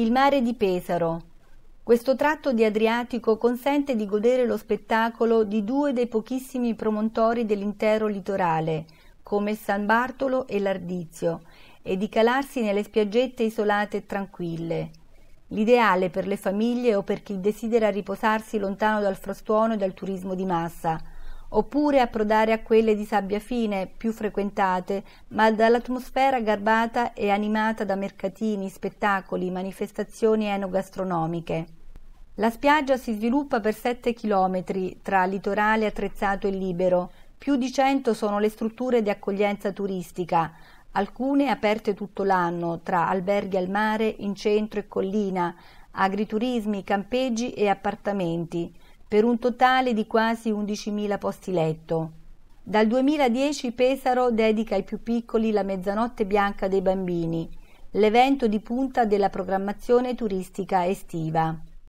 il mare di Pesaro. Questo tratto di Adriatico consente di godere lo spettacolo di due dei pochissimi promontori dell'intero litorale, come San Bartolo e l'Ardizio, e di calarsi nelle spiaggette isolate e tranquille. L'ideale per le famiglie o per chi desidera riposarsi lontano dal frastuono e dal turismo di massa, oppure approdare a quelle di sabbia fine più frequentate, ma dall'atmosfera garbata e animata da mercatini, spettacoli, manifestazioni enogastronomiche. La spiaggia si sviluppa per 7 chilometri tra litorale attrezzato e libero. Più di 100 sono le strutture di accoglienza turistica, alcune aperte tutto l'anno, tra alberghi al mare, in centro e collina, agriturismi, campeggi e appartamenti per un totale di quasi 11.000 posti letto. Dal 2010 Pesaro dedica ai più piccoli la mezzanotte bianca dei bambini, l'evento di punta della programmazione turistica estiva.